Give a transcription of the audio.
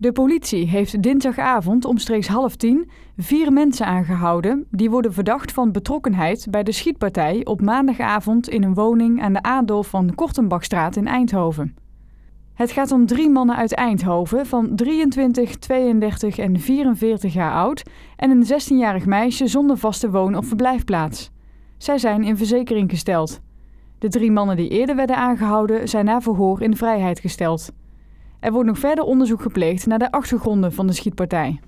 De politie heeft dinsdagavond omstreeks half tien vier mensen aangehouden die worden verdacht van betrokkenheid bij de schietpartij op maandagavond in een woning aan de Adolf van Kortenbachstraat in Eindhoven. Het gaat om drie mannen uit Eindhoven van 23, 32 en 44 jaar oud en een 16-jarig meisje zonder vaste woon- of verblijfplaats. Zij zijn in verzekering gesteld. De drie mannen die eerder werden aangehouden zijn na verhoor in vrijheid gesteld. Er wordt nog verder onderzoek gepleegd naar de achtergronden van de schietpartij.